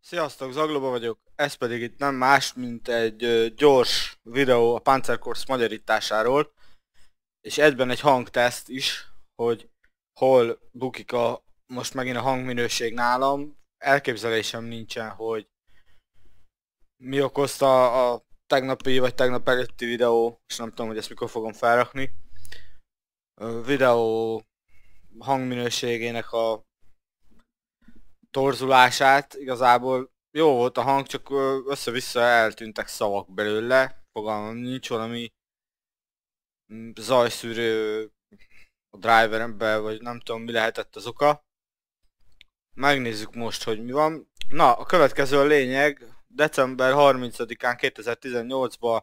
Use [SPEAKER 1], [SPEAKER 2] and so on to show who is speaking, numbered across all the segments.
[SPEAKER 1] Sziasztok, Zagloba vagyok, ez pedig itt nem más, mint egy gyors videó a Panzerkorps magyarításáról, és egyben egy hangteszt is, hogy hol bukik a, most megint a hangminőség nálam, elképzelésem nincsen, hogy mi okozta a tegnapi vagy tegnap előtti videó, és nem tudom, hogy ezt mikor fogom felrakni, a videó hangminőségének a torzulását, igazából jó volt a hang, csak össze-vissza eltűntek szavak belőle, fogalmam nincs valami mm, zajszűrő a driveremben, vagy nem tudom mi lehetett az oka. Megnézzük most, hogy mi van. Na, a következő a lényeg, december 30-án 2018-ban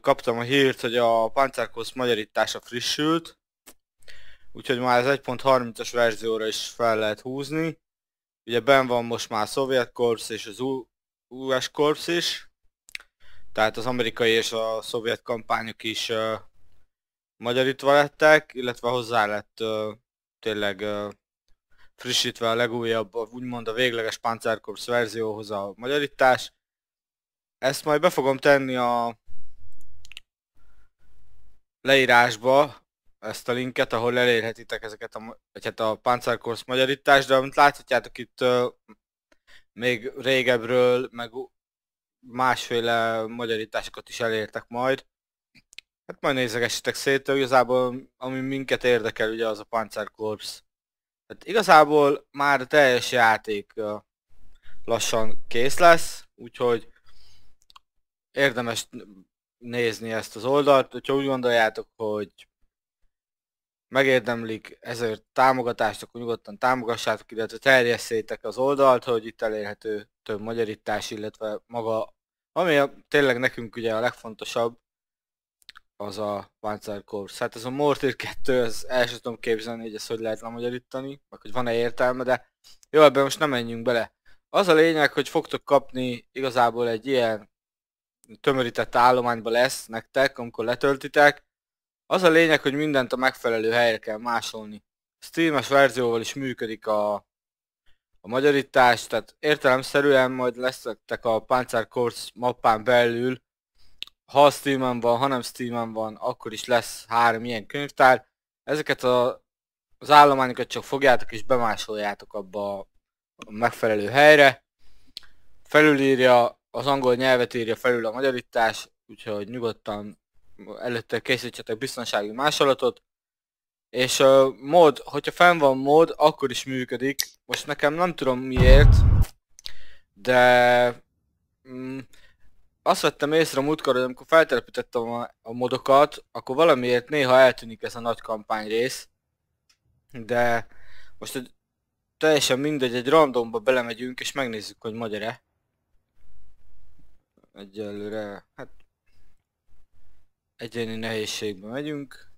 [SPEAKER 1] kaptam a hírt, hogy a panzerkosz magyarítása frissült, úgyhogy már az 1.30-as verzióra is fel lehet húzni. Ugye ben van most már a szovjet korps és az US korps is, tehát az amerikai és a szovjet kampányok is uh, magyarítva lettek, illetve hozzá lett uh, tényleg uh, frissítve a legújabb, úgymond a végleges Panzerkorps verzióhoz a magyarítás. Ezt majd be fogom tenni a leírásba, ezt a linket, ahol elérhetitek ezeket a, vagy hát a Panzerkorsz magyarítást, de amit láthatjátok itt uh, még régebről, meg másféle magyarításokat is elértek majd. Hát majd nézegessétek szét, de igazából ami minket érdekel ugye az a páncélkorsz. Hát igazából már a teljes játék uh, lassan kész lesz, úgyhogy érdemes nézni ezt az oldalt, hogyha úgy gondoljátok, hogy megérdemlik, ezért támogatást, akkor nyugodtan támogassátok, illetve terjesszétek az oldalt, hogy itt elérhető több magyarítás, illetve maga, ami a, tényleg nekünk ugye a legfontosabb, az a Corps. Hát ez a Mortir 2, az el sem tudom képzelni, hogy ezt hogy lehet lemagyarítani, meg hogy van-e értelme, de jó, ebben most nem menjünk bele. Az a lényeg, hogy fogtok kapni igazából egy ilyen tömörített állományba lesz nektek, amikor letöltitek, az a lényeg, hogy mindent a megfelelő helyre kell másolni. Streames verzióval is működik a, a magyarítás, tehát értelemszerűen majd leszettek a Panzer Corps mappán belül, ha Steamen van, ha nem Steamen van, akkor is lesz három ilyen könyvtár. Ezeket a, az állományokat csak fogjátok és bemásoljátok abba a megfelelő helyre. Felülírja, az angol nyelvet írja felül a magyarítás, úgyhogy nyugodtan előtte készítsetek biztonsági másolatot, és a mód, hogyha fenn van mód, akkor is működik. Most nekem nem tudom miért, de mm, azt vettem észre a múltkor, hogy amikor feltelepítettem a, a modokat, akkor valamiért néha eltűnik ez a nagy kampány rész. De most egy, teljesen mindegy, egy randomba belemegyünk és megnézzük, hogy magyar-e. Egyelőre, hát Egyéni nehézségbe megyünk.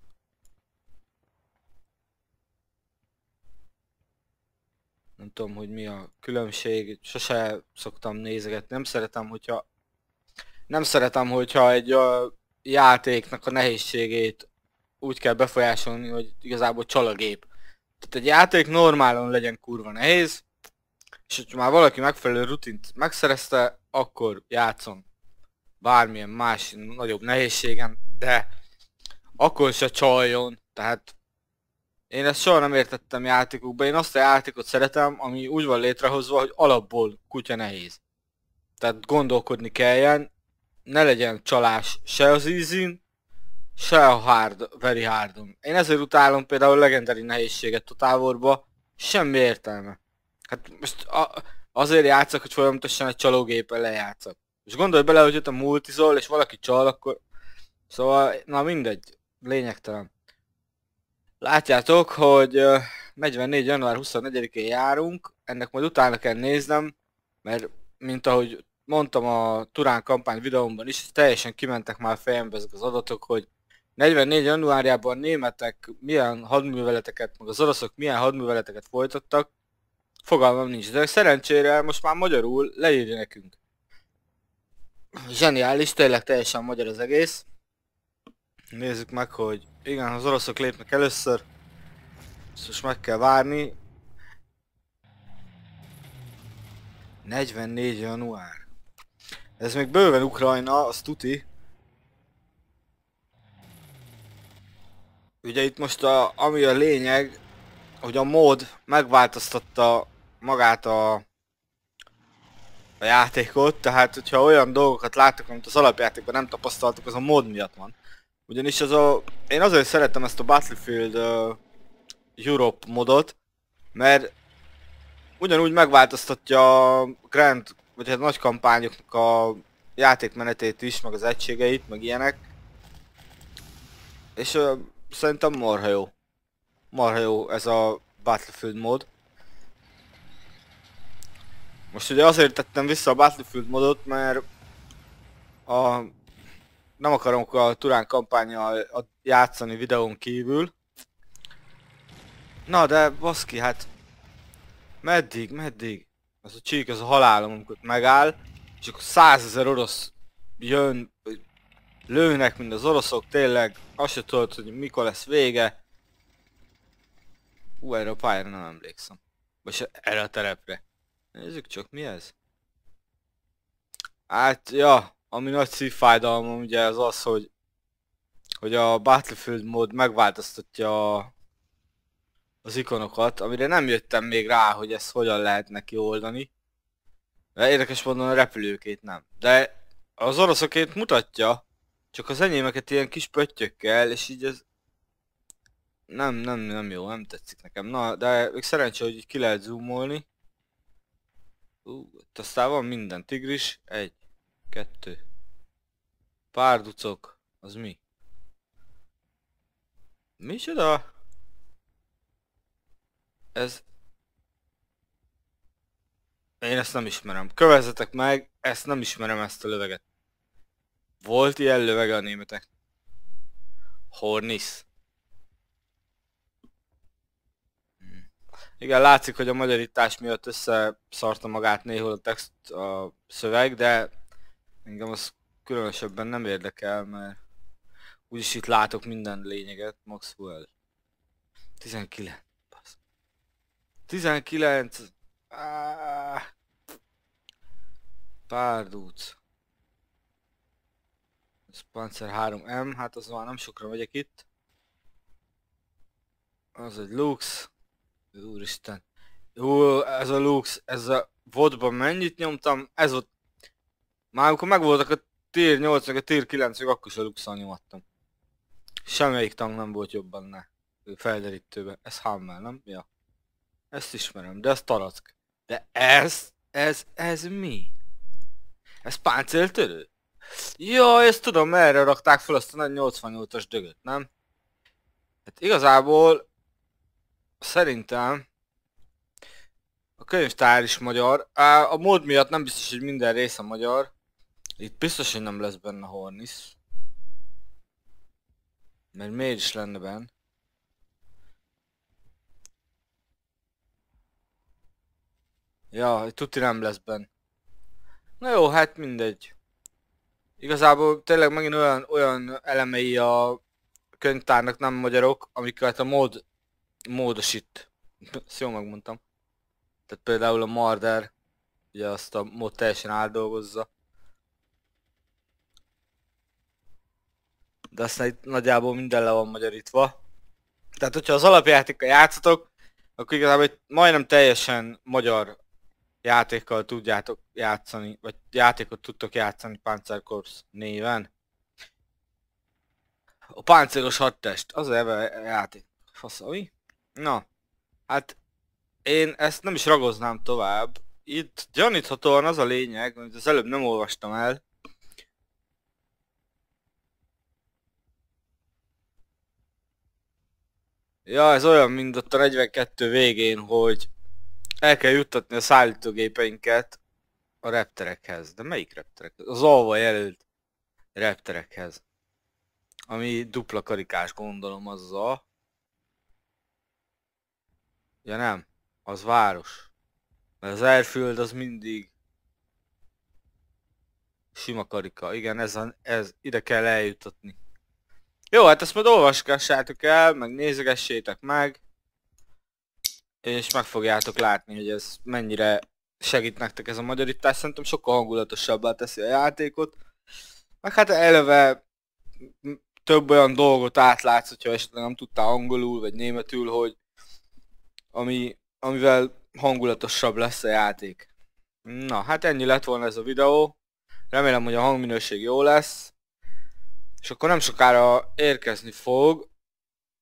[SPEAKER 1] Nem tudom, hogy mi a különbség, sose szoktam nézegetni, nem szeretem, hogyha... Nem szeretem, hogyha egy a játéknak a nehézségét úgy kell befolyásolni, hogy igazából csal a gép. Tehát egy játék normálon legyen kurva nehéz, és hogyha már valaki megfelelő rutint megszerezte, akkor játszon bármilyen más nagyobb nehézségen, de akkor se csaljon. Tehát én ezt soha nem értettem játékokban. Én azt a játékot szeretem, ami úgy van létrehozva, hogy alapból kutya nehéz. Tehát gondolkodni kelljen, ne legyen csalás se az easy se a hard, very hardon. Én ezért utálom például legendari nehézséget a táborba, semmi értelme. Hát most a, azért játszok, hogy folyamatosan egy csalógéppel lejátszok. És gondolj bele, hogy ott a multizol, és valaki csal, akkor Szóval, na mindegy, lényegtelen. Látjátok, hogy 44. január 24-én járunk, ennek majd utána kell néznem, mert mint ahogy mondtam a Turán kampány videómban is, teljesen kimentek már fejembe ezek az adatok, hogy 44. januárjában a németek milyen hadműveleteket, meg az oroszok milyen hadműveleteket folytattak, fogalmam nincs, de szerencsére most már magyarul leírja nekünk. Zseniális, tényleg teljesen magyar az egész. Nézzük meg, hogy igen, az oroszok lépnek először. Ezt most meg kell várni. 44 január. Ez még bőven Ukrajna, az tuti. Ugye itt most a, ami a lényeg, hogy a mód megváltoztatta magát a, a játékot, tehát hogyha olyan dolgokat látok, amit az alapjátékban nem tapasztaltuk, az a mód miatt van. Ugyanis az a... Én azért szerettem ezt a Battlefield uh, Europe modot, mert ugyanúgy megváltoztatja a Grand, vagy hát nagy kampányoknak a játékmenetét is, meg az egységeit, meg ilyenek. És uh, szerintem marha jó. Marha jó ez a Battlefield mod. Most ugye azért tettem vissza a Battlefield modot, mert a nem akarom a Turán kampányjal játszani videón kívül. Na de baszki, hát... Meddig, meddig? Az a csík, az a halálom, amikor megáll, és akkor százezer orosz jön, lőnek, mint az oroszok, tényleg, azt se tudod, hogy mikor lesz vége. Ú, erre a pályára nem emlékszem. Vagy erre a terepre. Nézzük csak, mi ez? Hát, ja, ami nagy szívfájdalmam ugye az az, hogy hogy a Battlefield mód megváltoztatja a, az ikonokat, amire nem jöttem még rá, hogy ezt hogyan lehet neki oldani. De érdekes módon a repülőkét nem. De az oroszokét mutatja, csak az enyémeket ilyen kis pöttyökkel, és így ez... Nem, nem, nem jó, nem tetszik nekem. Na, de még szerencsé, hogy így ki lehet zoomolni. Ú, aztán van minden tigris. Egy, Kettő. Párducok. Az mi? Micsoda? Ez... Én ezt nem ismerem. Kövezzetek meg, ezt nem ismerem ezt a löveget. Volt ilyen lövege a németek. Hornis. Hm. Igen, látszik, hogy a magyarítás miatt összeszarta magát néhol a text, a szöveg, de Engem az különösebben nem érdekel, mert úgyis itt látok minden lényeget, Maxwell. 19, basz. 19, áh, pár duc. Ez 3M, hát az már nem sokra megyek itt. Az egy Lux. Úristen. Jó, ez a Lux, ez a vodban mennyit nyomtam, ez ott már amikor megvoltak a tier 8 meg a tier 9 meg akkor is a luxon nyomattam. Semmelyik tank nem volt jobban ne. Felderítőben. Ez Hammer, nem? Ja. Ezt ismerem, de ez tarack. De ez, ez, ez mi? Ez páncéltörő? Ja, ezt tudom, erre rakták fel azt a 88-as dögöt, nem? Hát igazából szerintem a könyvtár is magyar. A mód miatt nem biztos, hogy minden része magyar. Itt biztos, hogy nem lesz benne Hornis. Mert miért is lenne benne? Ja, tuti nem lesz benne. Na jó, hát mindegy. Igazából tényleg megint olyan, olyan elemei a könyvtárnak nem magyarok, amiket hát a mód módosít. Ezt jól megmondtam. Tehát például a Marder, ugye azt a mód teljesen áldolgozza. de aztán itt nagyjából minden le van magyarítva. Tehát, hogyha az alapjátékkal játszatok, akkor igazából egy majdnem teljesen magyar játékkal tudjátok játszani, vagy játékot tudtok játszani Panzer Corps néven. A páncélos hadtest, az a neve játék. Faszai. Na, hát én ezt nem is ragoznám tovább. Itt gyaníthatóan az a lényeg, amit az előbb nem olvastam el, Ja, ez olyan, mint ott a 42 végén, hogy el kell juttatni a szállítógépeinket a repterekhez. De melyik repterek? Az alva jelölt repterekhez. Ami dupla karikás, gondolom, az a... Ja nem, az város. Mert az Airfield az mindig sima karika. Igen, ez, a, ez ide kell eljutatni. Jó, hát ezt majd olvasgassátok el, meg nézegessétek meg. És meg fogjátok látni, hogy ez mennyire segít nektek ez a magyarítás. Szerintem sokkal hangulatosabbá teszi a játékot. Meg hát eleve több olyan dolgot átlátsz, hogyha esetleg nem tudtál angolul vagy németül, hogy ami, amivel hangulatosabb lesz a játék. Na, hát ennyi lett volna ez a videó. Remélem, hogy a hangminőség jó lesz. És akkor nem sokára érkezni fog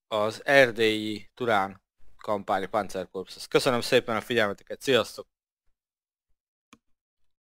[SPEAKER 1] az erdélyi Turán kampány Panzerkorpshoz. Köszönöm szépen a figyelmeteket, sziasztok!